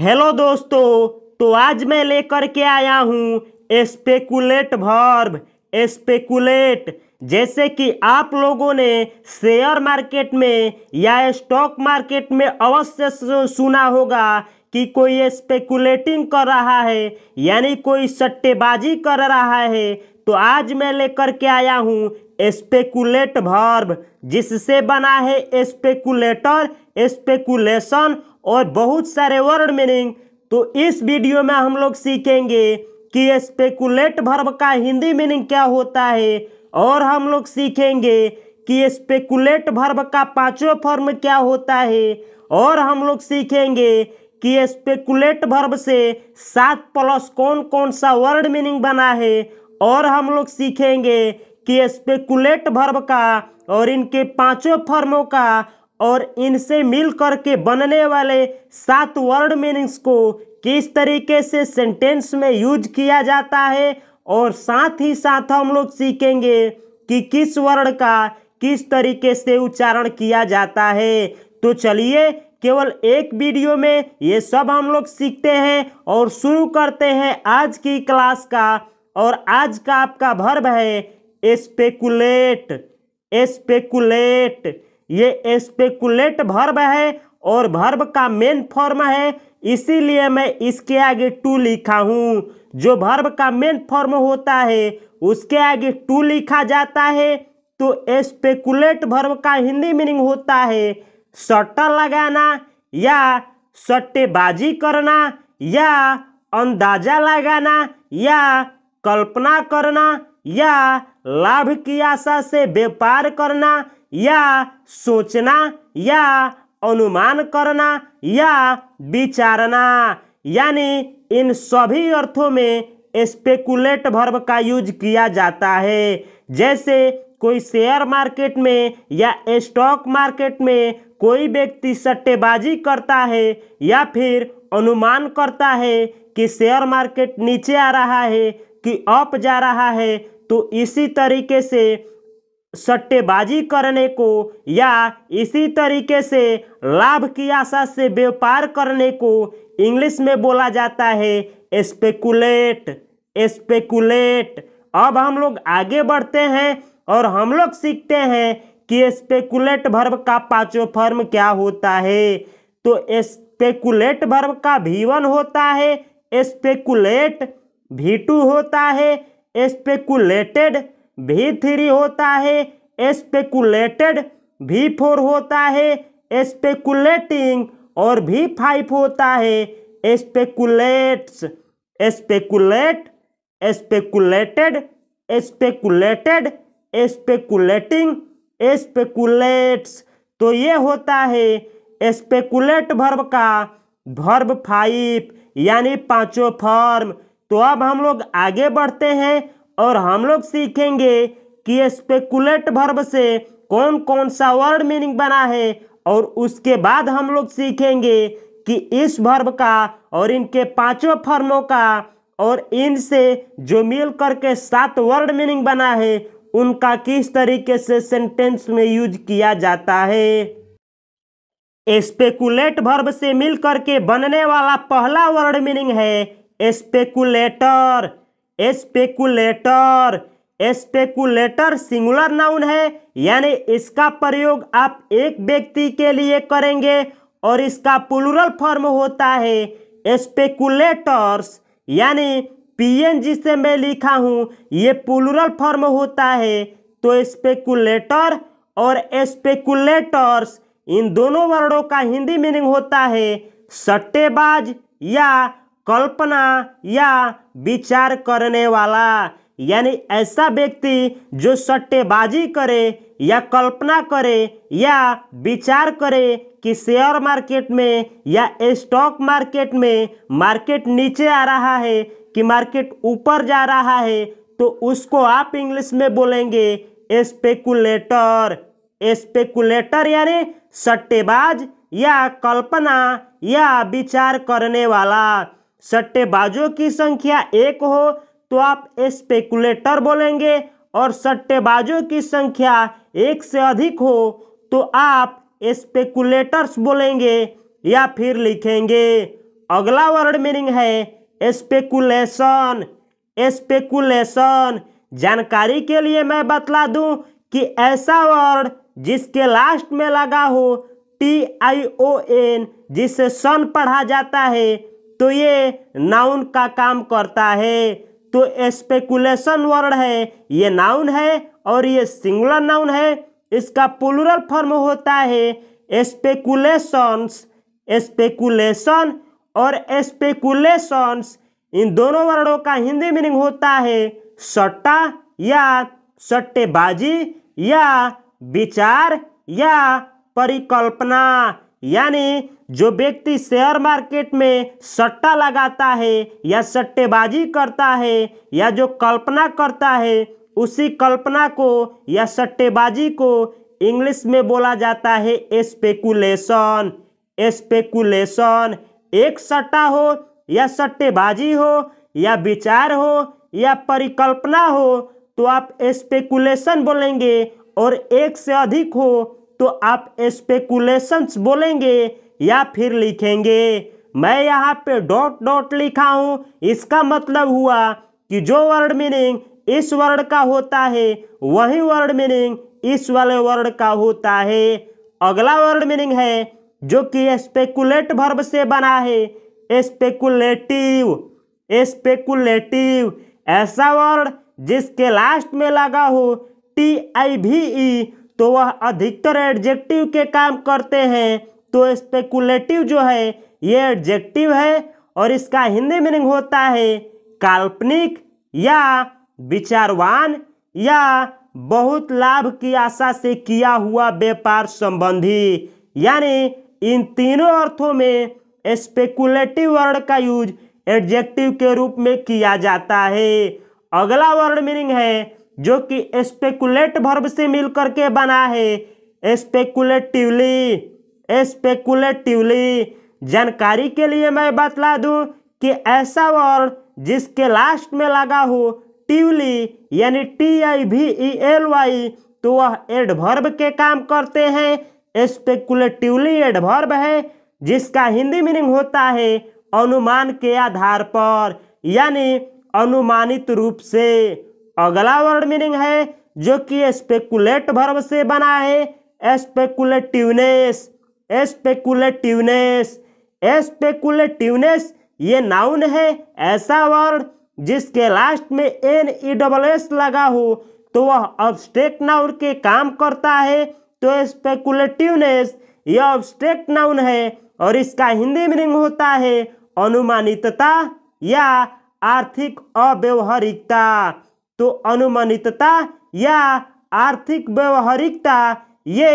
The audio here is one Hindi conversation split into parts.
हेलो दोस्तों तो आज मैं लेकर के आया हूँ स्पेकुलेट भर्ब स्पेकुलेट जैसे कि आप लोगों ने शेयर मार्केट में या स्टॉक मार्केट में अवश्य सुना होगा कि कोई स्पेकुलेटिंग कर रहा है यानी कोई सट्टेबाजी कर रहा है तो आज मैं लेकर के आया हूँ स्पेकुलेट भर्ब जिससे बना है स्पेकुलेटर स्पेकुलेशन और बहुत सारे वर्ड मीनिंग तो इस वीडियो में हम लोग सीखेंगे कि स्पेकुलेट भर्व का हिंदी मीनिंग क्या होता है और हम लोग सीखेंगे कि स्पेकुलेट भर्व का पांचवा फॉर्म क्या होता है और हम लोग सीखेंगे कि स्पेकुलेट भर्व से सात प्लस कौन कौन सा वर्ड मीनिंग बना है और हम लोग सीखेंगे कि स्पेकुलेट भर्व का और इनके पांचों फॉर्मों का और इनसे कर के बनने वाले सात वर्ड मीनिंग्स को किस तरीके से सेंटेंस में यूज किया जाता है और साथ ही साथ हम लोग सीखेंगे कि किस वर्ड का किस तरीके से उच्चारण किया जाता है तो चलिए केवल एक वीडियो में ये सब हम लोग सीखते हैं और शुरू करते हैं आज की क्लास का और आज का आपका भर्व है स्पेकुलेट स्पेकुलेट ये स्पेकुलेट भर्ब है और भर्ब का मेन फॉर्म है इसीलिए मैं इसके आगे टू लिखा हूँ जो भर्ब का मेन फॉर्म होता है उसके आगे टू लिखा जाता है तो स्पेकुलेट भर्ब का हिंदी मीनिंग होता है सट्टा लगाना या सट्टेबाजी करना या अंदाजा लगाना या कल्पना करना या लाभ की आशा से व्यापार करना या सोचना या अनुमान करना या विचारना यानी इन सभी अर्थों में स्पेकुलेट भर्व का यूज किया जाता है जैसे कोई शेयर मार्केट में या स्टॉक मार्केट में कोई व्यक्ति सट्टेबाजी करता है या फिर अनुमान करता है कि शेयर मार्केट नीचे आ रहा है कि अप जा रहा है तो इसी तरीके से सट्टेबाजी करने को या इसी तरीके से लाभ की आशा से व्यापार करने को इंग्लिश में बोला जाता है स्पेकुलेट स्पेकुलेट अब हम लोग आगे बढ़ते हैं और हम लोग सीखते हैं कि स्पेकुलेट भर्व का पांचों फर्म क्या होता है तो स्पेकुलेट भर्व का भी वन होता है स्पेकुलेट भी टू होता है स्पेकुलेटेड भी थ्री होता है स्पेकुलेटेड भी फोर होता है स्पेकुलेटिंग और भी फाइव होता है speculates speculate speculated speculated speculating speculates तो ये होता है स्पेकुलेट वर्ब का वर्ब फाइव यानी पांचों फॉर्म तो अब हम लोग आगे बढ़ते हैं और हम लोग सीखेंगे कि स्पेकुलेट भर्ब से कौन कौन सा वर्ड मीनिंग बना है और उसके बाद हम लोग सीखेंगे कि इस वर्ब का और इनके पांचों फर्मों का और इनसे जो मिल करके सात वर्ड मीनिंग बना है उनका किस तरीके से सेंटेंस में यूज किया जाता है स्पेकुलेट भर्ब से मिल करके बनने वाला पहला वर्ड मीनिंग है speculator speculator speculator singular noun है यानी इसका प्रयोग आप एक व्यक्ति के लिए करेंगे और इसका प्लूरल फॉर्म होता है स्पेकुलेटर्स यानी पीएन जिसे मैं लिखा हूँ ये प्लूरल फॉर्म होता है तो स्पेकुलेटर और स्पेकुलेटर्स इन दोनों वर्डों का हिंदी मीनिंग होता है सट्टेबाज या कल्पना या विचार करने वाला यानी ऐसा व्यक्ति जो सट्टेबाजी करे या कल्पना करे या विचार करे कि शेयर मार्केट में या स्टॉक मार्केट में मार्केट नीचे आ रहा है कि मार्केट ऊपर जा रहा है तो उसको आप इंग्लिश में बोलेंगे स्पेकुलेटर स्पेकुलेटर यानी सट्टेबाज या कल्पना या विचार करने वाला सट्टेबाजों की संख्या एक हो तो आप स्पेकुलेटर बोलेंगे और सट्टेबाजों की संख्या एक से अधिक हो तो आप स्पेकुलेटर्स बोलेंगे या फिर लिखेंगे अगला वर्ड मीनिंग है स्पेकुलेशन स्पेकुलेशन जानकारी के लिए मैं बतला दूं कि ऐसा वर्ड जिसके लास्ट में लगा हो टी आई ओ एन जिसे सन पढ़ा जाता है तो ये नाउन का काम करता है तो स्पेकुलेशन वर्ड है ये नाउन है और ये सिंगुलर नाउन है इसका पुलुरल फॉर्म होता है स्पेकुलेशंस स्पेकुलेशन और स्पेकुलेशंस इन दोनों वर्डों का हिंदी मीनिंग होता है सट्टा या सट्टेबाजी या विचार या परिकल्पना यानी जो व्यक्ति शेयर मार्केट में सट्टा लगाता है या सट्टेबाजी करता है या जो कल्पना करता है उसी कल्पना को या सट्टेबाजी को इंग्लिश में बोला जाता है स्पेकुलेशन स्पेकुलेशन एक सट्टा हो या सट्टेबाजी हो या विचार हो या परिकल्पना हो तो आप स्पेकुलेशन बोलेंगे और एक से अधिक हो तो आप स्पेकुलेशंस बोलेंगे या फिर लिखेंगे मैं यहाँ पे डॉट डॉट लिखा हूँ इसका मतलब हुआ कि जो वर्ड मीनिंग इस वर्ड का होता है वही वर्ड मीनिंग इस वाले वर्ड का होता है अगला वर्ड मीनिंग है जो कि स्पेकुलेट भर्ब से बना है स्पेकुलेटिव स्पेकुलेटिव ऐसा वर्ड जिसके लास्ट में लगा हो टी आई भी ई तो वह अधिकतर एडजेक्टिव के काम करते हैं तो स्पेकुलेटिव जो है ये एडजेक्टिव है और इसका हिंदी मीनिंग होता है काल्पनिक या विचारवान या बहुत लाभ की आशा से किया हुआ व्यापार संबंधी यानी इन तीनों अर्थों में स्पेकुलेटिव वर्ड का यूज एडजेक्टिव के रूप में किया जाता है अगला वर्ड मीनिंग है जो कि स्पेकुलेट वर्ब से मिलकर के बना है स्पेकुलेटिवली स्पेकुलेटिवली जानकारी के लिए मैं बतला दूं कि ऐसा वर्ड जिसके लास्ट में लगा हो टिवली यानी टी आई भी ई एल वाई तो वह एडभर्ब के काम करते हैं स्पेकुलेटिवली एडभर्ब है जिसका हिंदी मीनिंग होता है अनुमान के आधार पर यानी अनुमानित रूप से अगला वर्ड मीनिंग है जो कि स्पेकुलेट भर्व से बना है स्पेकुलेटिवनेस स्पेकुलेटिवनेस स्पेकुलेटिवनेस ये नाउन है ऐसा वर्ड जिसके लास्ट में एन ई डबल एस लगा हो तो वह ऑब्स्ट्रेक्ट नाउन के काम करता है तो स्पेकुलेटिवनेस यह ऑब्स्ट्रेक्ट नाउन है और इसका हिंदी मीनिंग होता है अनुमानितता या आर्थिक अव्यवहारिकता तो अनुमानितता या आर्थिक व्यवहारिकता ये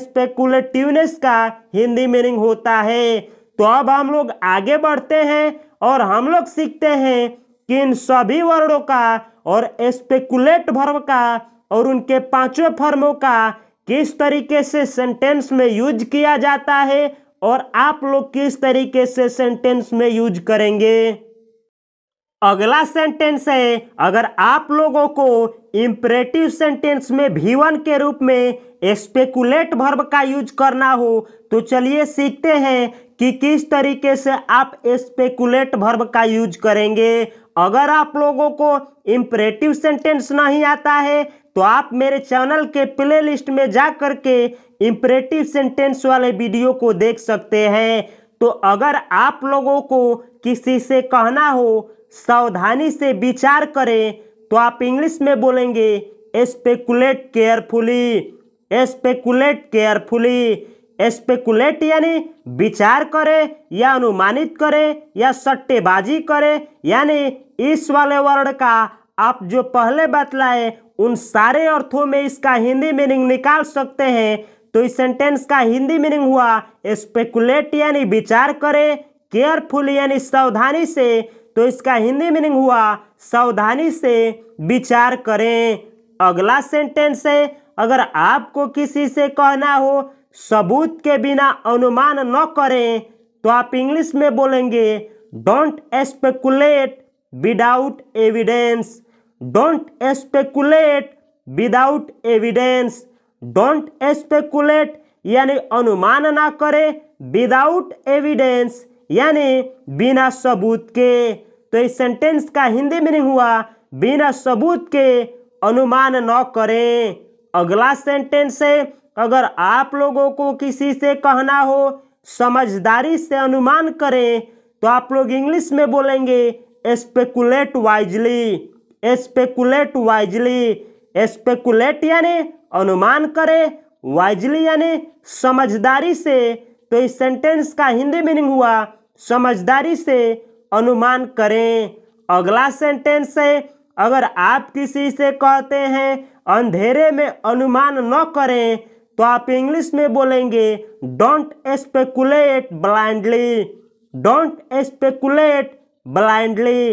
स्पेकुलेटिवनेस का हिंदी मीनिंग होता है तो अब हम लोग आगे बढ़ते हैं और हम लोग सीखते हैं कि इन सभी वर्डों का और स्पेकुलेट भर्व का और उनके पांचवें फर्मों का किस तरीके से सेंटेंस में यूज किया जाता है और आप लोग किस तरीके से सेंटेंस में यूज करेंगे अगला सेंटेंस है अगर आप लोगों को इम्परेटिव सेंटेंस में भीवन के रूप में स्पेकुलेट भर्ब का यूज करना हो तो चलिए सीखते हैं कि किस तरीके से आप स्पेकुलेट भर्ब का यूज करेंगे अगर आप लोगों को इम्परेटिव सेंटेंस नहीं आता है तो आप मेरे चैनल के प्ले लिस्ट में जा करके इम्परेटिव सेंटेंस वाले वीडियो को देख सकते हैं तो अगर आप लोगों को किसी से कहना हो सावधानी से विचार करें तो आप इंग्लिश में बोलेंगे speculate carefully speculate carefully speculate यानी विचार करें या अनुमानित करें या सट्टेबाजी करें यानी इस वाले वर्ड का आप जो पहले बतलाए उन सारे अर्थों में इसका हिंदी मीनिंग निकाल सकते हैं तो इस सेंटेंस का हिंदी मीनिंग हुआ स्पेकुलेट यानी विचार करें केयरफुल यानी सावधानी से तो इसका हिंदी मीनिंग हुआ सावधानी से विचार करें अगला सेंटेंस है अगर आपको किसी से कहना हो सबूत के बिना अनुमान न करें तो आप इंग्लिश में बोलेंगे don't speculate without evidence don't speculate without evidence don't speculate यानी अनुमान ना करें विदाउट एविडेंस यानी बिना सबूत के तो इस सेंटेंस का हिंदी मीनिंग हुआ बिना सबूत के अनुमान न करें अगला सेंटेंस है अगर आप लोगों को किसी से कहना हो समझदारी से अनुमान करें तो आप लोग इंग्लिश में बोलेंगे speculate wisely speculate wisely speculate यानी अनुमान करें वाइजली यानी समझदारी से तो इस सेंटेंस का हिंदी मीनिंग हुआ समझदारी से अनुमान करें अगला सेंटेंस है अगर आप किसी से कहते हैं अंधेरे में अनुमान न करें तो आप इंग्लिश में बोलेंगे don't speculate blindly don't speculate blindly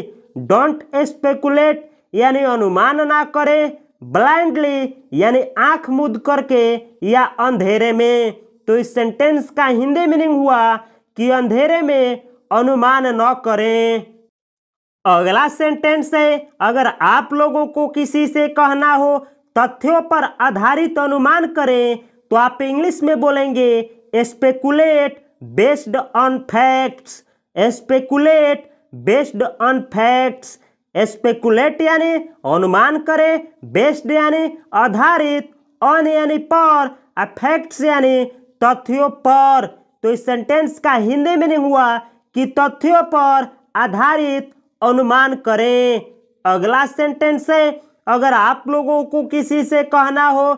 don't speculate यानी अनुमान ना करें ब्लाइंडली यानी आंख मुद करके या अंधेरे में तो इस सेंटेंस का हिंदी मीनिंग हुआ कि अंधेरे में अनुमान न करें अगला सेंटेंस है अगर आप लोगों को किसी से कहना हो तथ्यों पर आधारित अनुमान करें तो आप इंग्लिश में बोलेंगे speculate based on facts speculate based on facts speculate यानी अनुमान करें बेस्ड यानी आधारित ऑन यानी पर फैक्ट्स यानी तथ्यों पर तो इस सेंटेंस का हिंदी मीनिंग हुआ कि तथ्यों पर आधारित अनुमान करें अगला सेंटेंस है अगर आप लोगों को किसी से कहना हो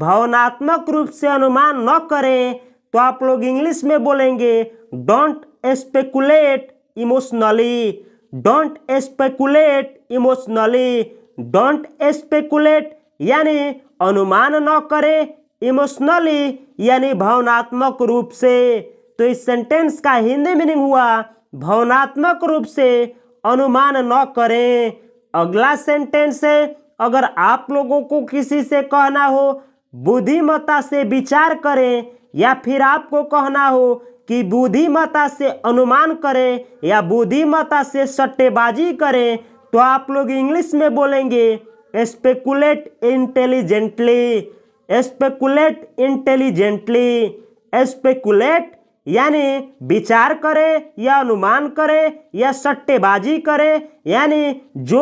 भावनात्मक रूप से अनुमान न करें तो आप लोग इंग्लिश में बोलेंगे don't speculate emotionally don't speculate emotionally don't speculate यानी अनुमान न करें इमोशनली यानी भावनात्मक रूप से तो इस सेंटेंस का हिंदी मीनिंग हुआ भावनात्मक रूप से अनुमान न करें अगला सेंटेंस है अगर आप लोगों को किसी से कहना हो बुद्धिमत्ता से विचार करें या फिर आपको कहना हो कि बुद्धिमत्ता से अनुमान करें या बुद्धिमत्ता से सट्टेबाजी करें तो आप लोग इंग्लिश में बोलेंगे speculate intelligently speculate intelligently speculate यानी विचार करे या अनुमान करे या सट्टेबाजी करे यानी जो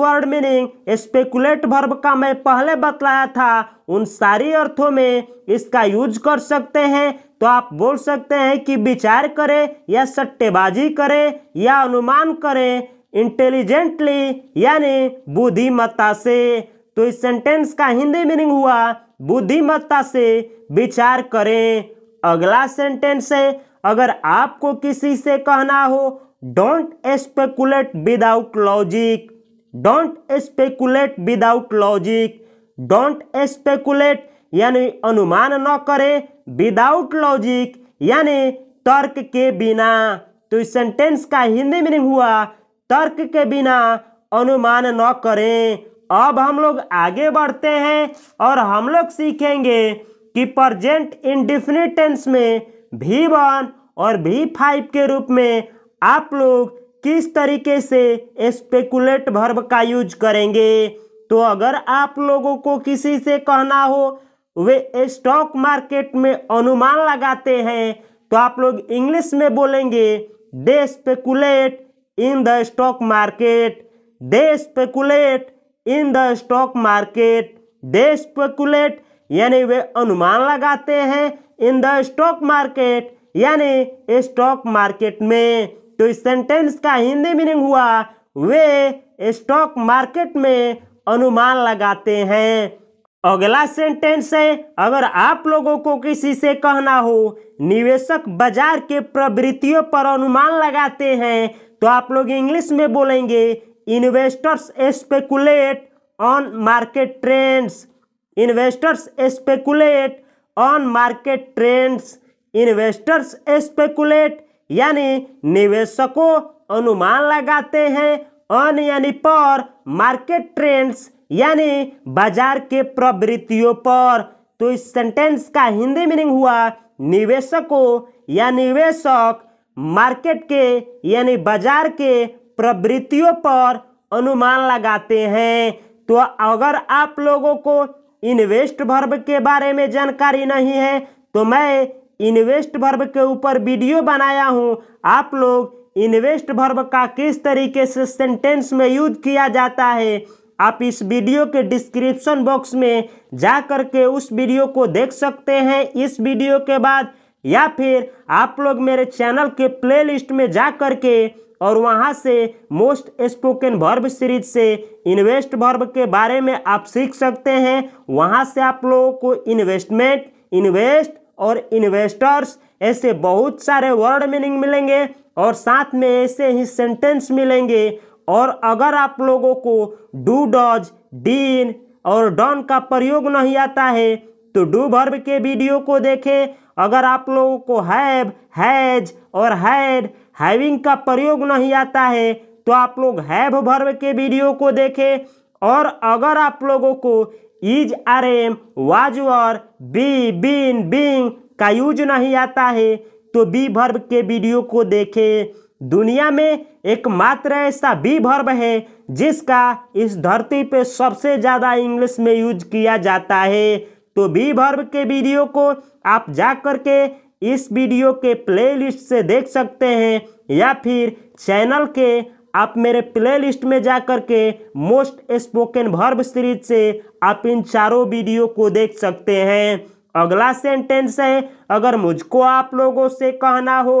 वर्ड मीनिंग स्पेकुलेट वर्ब का मैं पहले बतलाया था उन सारी अर्थों में इसका यूज कर सकते हैं तो आप बोल सकते हैं कि विचार करे या सट्टेबाजी करे या अनुमान करे इंटेलिजेंटली यानी बुद्धिमत्ता से तो इस सेंटेंस का हिंदी मीनिंग हुआ बुद्धिमत्ता से विचार करें अगला सेंटेंस है अगर आपको किसी से कहना हो don't speculate without logic don't speculate without logic don't speculate यानी अनुमान न करें विदाउट लॉजिक यानी तर्क के बिना तो इस सेंटेंस का हिंदी मीनिंग हुआ तर्क के बिना अनुमान न करें अब हम लोग आगे बढ़ते हैं और हम लोग सीखेंगे कि प्रजेंट इंडिफिनिट टेंस में भी वन और भी फाइव के रूप में आप लोग किस तरीके से स्पेकुलेट भर्व का यूज करेंगे तो अगर आप लोगों को किसी से कहना हो वे स्टॉक मार्केट में अनुमान लगाते हैं तो आप लोग इंग्लिश में बोलेंगे they speculate in the stock market they speculate in the stock market they speculate यानी वे अनुमान लगाते हैं इन द स्टॉक मार्केट यानी स्टॉक मार्केट में तो इस सेंटेंस का हिंदी मीनिंग हुआ वे स्टॉक मार्केट में अनुमान लगाते हैं अगला सेंटेंस है अगर आप लोगों को किसी से कहना हो निवेशक बाजार के प्रवृत्तियों पर अनुमान लगाते हैं तो आप लोग इंग्लिश में बोलेंगे investors speculate on market trends investors speculate on market trends investors speculate यानी निवेशकों अनुमान लगाते हैं ऑन यानी पर मार्केट ट्रेंड्स यानी बाजार के प्रवृत्तियों पर तो इस सेंटेंस का हिंदी मीनिंग हुआ निवेशकों या निवेशक मार्केट के यानी बाजार के प्रवृत्तियों पर अनुमान लगाते हैं तो अगर आप लोगों को इन्वेस्ट भर्ब के बारे में जानकारी नहीं है तो मैं इन्वेस्ट भर्ब के ऊपर वीडियो बनाया हूँ आप लोग इन्वेस्ट भर्ब का किस तरीके से सेंटेंस में यूज किया जाता है आप इस वीडियो के डिस्क्रिप्शन बॉक्स में जा कर के उस वीडियो को देख सकते हैं इस वीडियो के बाद या फिर आप लोग मेरे चैनल के प्लेलिस्ट में जा कर के और वहाँ से मोस्ट स्पोकन भर्ब सीरीज से इन्वेस्ट वर्ब के बारे में आप सीख सकते हैं वहाँ से आप लोगों को इन्वेस्टमेंट इन्वेस्ट और इन्वेस्टर्स ऐसे बहुत सारे वर्ड मीनिंग मिलेंगे और साथ में ऐसे ही सेंटेंस मिलेंगे और अगर आप लोगों को डू डॉज डीन और डॉन का प्रयोग नहीं आता है तो डू भर्ब के वीडियो को देखें अगर आप लोगों को हैव हैज और हैड हैविंग का प्रयोग नहीं आता है तो आप लोग हैव भर्व के वीडियो को देखें और अगर आप लोगों को is are am was were be been being का यूज नहीं आता है तो बी भर्व के वीडियो को देखें दुनिया में एकमात्र ऐसा बी भर्व है जिसका इस धरती पे सबसे ज़्यादा इंग्लिश में यूज किया जाता है तो बी भर्व के वीडियो को आप जा कर के इस वीडियो के प्लेलिस्ट से देख सकते हैं या फिर चैनल के आप मेरे प्लेलिस्ट में जा कर के मोस्ट स्पोकन वर्ब सीरीज से आप इन चारों वीडियो को देख सकते हैं अगला सेंटेंस है अगर मुझको आप लोगों से कहना हो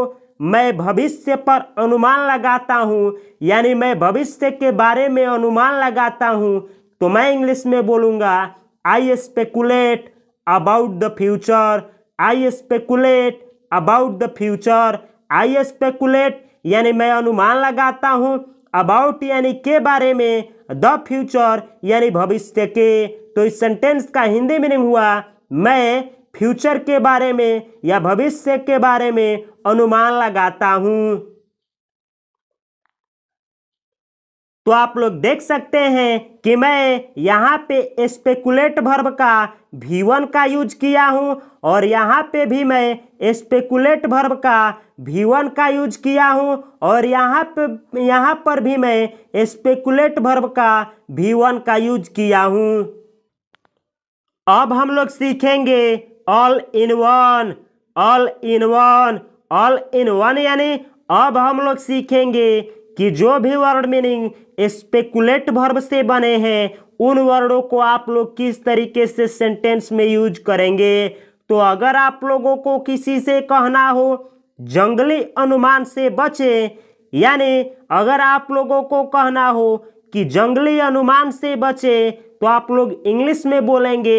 मैं भविष्य पर अनुमान लगाता हूँ यानी मैं भविष्य के बारे में अनुमान लगाता हूँ तो मैं इंग्लिश में बोलूँगा I speculate about the future I speculate about the future I speculate यानी मैं अनुमान लगाता हूँ अबाउट यानी के बारे में द फ्यूचर यानी भविष्य के तो इस सेंटेंस का हिंदी मीनिंग हुआ मैं फ्यूचर के बारे में या भविष्य के बारे में अनुमान लगाता हूँ तो आप लोग देख सकते हैं कि मैं यहाँ पे स्पेकुलेट भर्व का भी वन का यूज किया हूँ और यहाँ पे भी मैं स्पेकुलेट भर्व का भी वन का यूज किया हूँ और यहाँ पे यहाँ पर भी मैं स्पेकुलेट भर्व का भी वन का यूज किया हूँ अब हम लोग सीखेंगे all in one all in one all in one यानी अब हम लोग सीखेंगे कि जो भी वर्ड मीनिंग स्पेकुलेट वर्ब से बने हैं उन वर्डों को आप लोग किस तरीके से सेंटेंस में यूज करेंगे तो अगर आप लोगों को किसी से कहना हो जंगली अनुमान से बचे यानी अगर आप लोगों को कहना हो कि जंगली अनुमान से बचे तो आप लोग इंग्लिश में बोलेंगे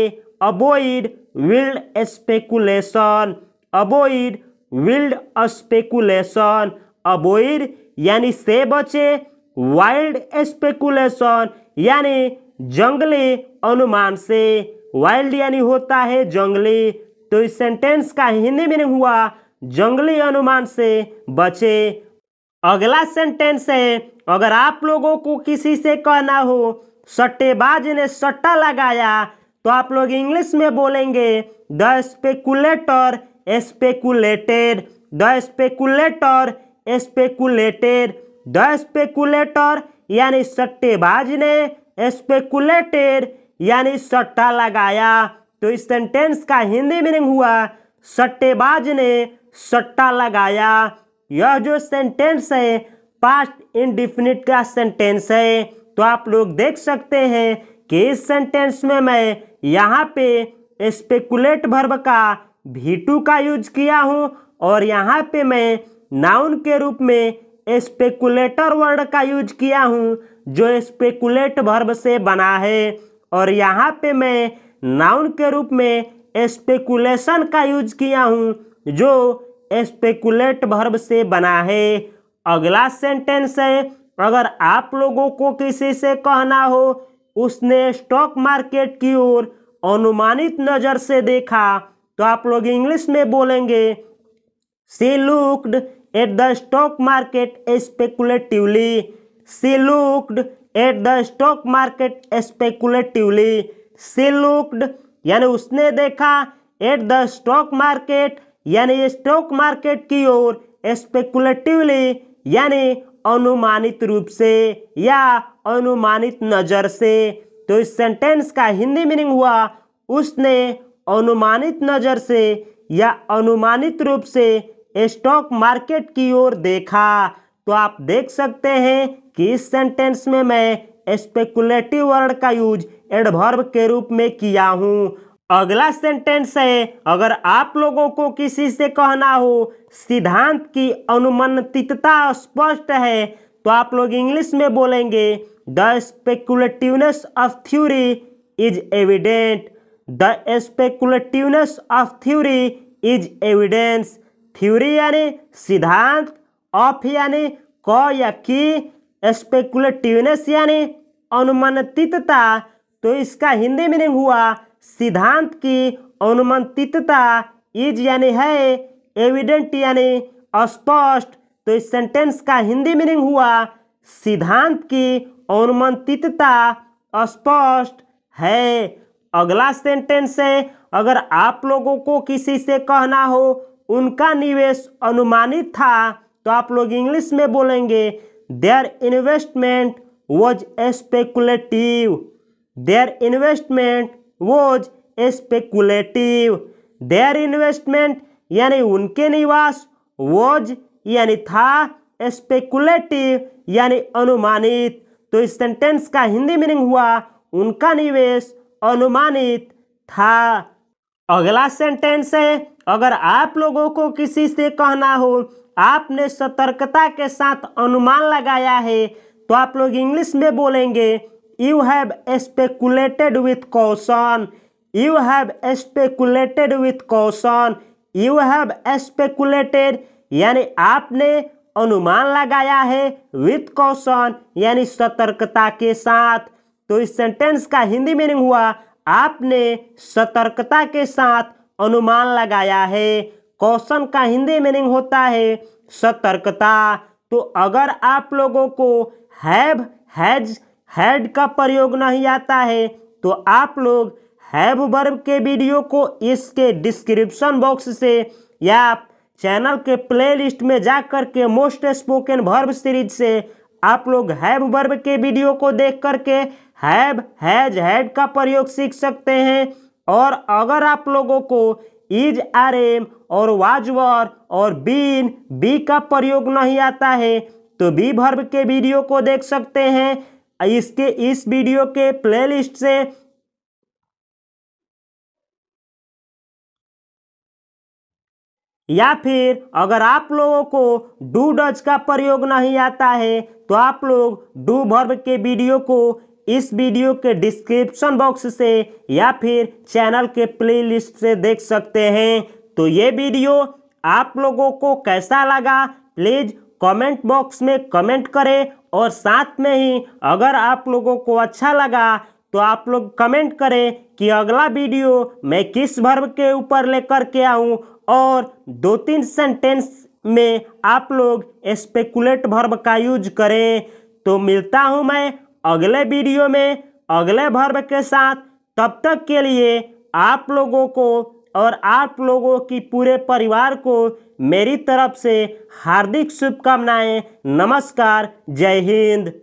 avoid wild speculation avoid wild speculation अबोइर यानी से बचे वाइल्ड स्पेकुलेशन यानी जंगली अनुमान से वाइल्ड यानी होता है जंगली तो इस सेंटेंस का हिंदी मीनिंग हुआ जंगली अनुमान से बचे अगला सेंटेंस है अगर आप लोगों को किसी से कहना हो सट्टेबाज ने सट्टा लगाया तो आप लोग इंग्लिश में बोलेंगे the speculator speculated the speculator speculated the speculator यानी सट्टेबाज ने स्पेकुलेटेड यानी सट्टा लगाया तो इस सेंटेंस का हिंदी मीनिंग हुआ सट्टेबाज ने सट्टा लगाया यह जो सेंटेंस है पास्ट इनडिफिनिट का सेंटेंस है तो आप लोग देख सकते हैं कि इस सेंटेंस में मैं यहाँ पे स्पेकुलेट भर्व का भी का यूज किया हूँ और यहाँ पे मैं नाउन के रूप में स्पेकुलेटर वर्ड का यूज किया हूँ जो स्पेकुलेट वर्ब से बना है और यहाँ पे मैं नाउन के रूप में स्पेकुलेशन का यूज किया हूँ जो स्पेकुलेट वर्ब से बना है अगला सेंटेंस है अगर आप लोगों को किसी से कहना हो उसने स्टॉक मार्केट की ओर अनुमानित नज़र से देखा तो आप लोग इंग्लिश में बोलेंगे she looked at the stock market speculatively. She looked at the stock market speculatively. She looked यानी उसने देखा एट द स्टॉक मार्केट यानी स्टॉक मार्केट की ओर स्पेकुलेटिवली यानी अनुमानित रूप से या अनुमानित नज़र से तो इस सेंटेंस का हिंदी मीनिंग हुआ उसने अनुमानित नज़र से या अनुमानित रूप से स्टॉक मार्केट की ओर देखा तो आप देख सकते हैं कि इस सेंटेंस में मैं स्पेकुलेटिव वर्ड का यूज एडवर्ब के रूप में किया हूँ अगला सेंटेंस है अगर आप लोगों को किसी से कहना हो सिद्धांत की अनुमन्तितता स्पष्ट है तो आप लोग इंग्लिश में बोलेंगे the speculativeness of theory is evident the speculativeness of theory is evidence theory यानी सिद्धांत ऑफ यानी क या की स्पेकुलेटिवनेस यानी अनुमानतीतता तो इसका हिंदी मीनिंग हुआ सिद्धांत की अनुमानतीतता इज यानी है एविडेंट यानी स्पष्ट तो इस सेंटेंस का हिंदी मीनिंग हुआ सिद्धांत की अनुमानतीतता स्पष्ट है अगला सेंटेंस है अगर आप लोगों को किसी से कहना हो उनका निवेश अनुमानित था तो आप लोग इंग्लिश में बोलेंगे their investment was speculative their investment was speculative their investment यानी उनके निवास वॉज यानी था स्पेकुलेटिव यानी अनुमानित तो इस सेंटेंस का हिंदी मीनिंग हुआ उनका निवेश अनुमानित था अगला सेंटेंस है अगर आप लोगों को किसी से कहना हो आपने सतर्कता के साथ अनुमान लगाया है तो आप लोग इंग्लिश में बोलेंगे you have speculated with caution you have speculated with caution you have speculated यानी आपने अनुमान लगाया है विथ कौशन यानी सतर्कता के साथ तो इस सेंटेंस का हिंदी मीनिंग हुआ आपने सतर्कता के साथ अनुमान लगाया है क्वेश्चन का हिंदी मीनिंग होता है सतर्कता तो अगर आप लोगों को हैव हैज हैड का प्रयोग नहीं आता है तो आप लोग हैव वर्ब के वीडियो को इसके डिस्क्रिप्शन बॉक्स से या चैनल के प्लेलिस्ट में जा कर के मोस्ट स्पोकन वर्ब सीरीज से आप लोग हैव वर्ब के वीडियो को देख करके हैव हैज हैड का प्रयोग सीख सकते हैं और अगर आप लोगों को इज आर एम और वाजवर और बीन बी का प्रयोग नहीं आता है तो बी वर्ब के वीडियो को देख सकते हैं इसके इस वीडियो के प्लेलिस्ट से या फिर अगर आप लोगों को डू डज का प्रयोग नहीं आता है तो आप लोग डू भर्व के वीडियो को इस वीडियो के डिस्क्रिप्शन बॉक्स से या फिर चैनल के प्लेलिस्ट से देख सकते हैं तो ये वीडियो आप लोगों को कैसा लगा प्लीज़ कमेंट बॉक्स में कमेंट करें और साथ में ही अगर आप लोगों को अच्छा लगा तो आप लोग कमेंट करें कि अगला वीडियो मैं किस भर्व के ऊपर लेकर के आऊँ और दो तीन सेंटेंस में आप लोग स्पेकुलेट भर्ब का यूज करें तो मिलता हूँ मैं अगले वीडियो में अगले भर्ब के साथ तब तक के लिए आप लोगों को और आप लोगों की पूरे परिवार को मेरी तरफ से हार्दिक शुभकामनाएं नमस्कार जय हिंद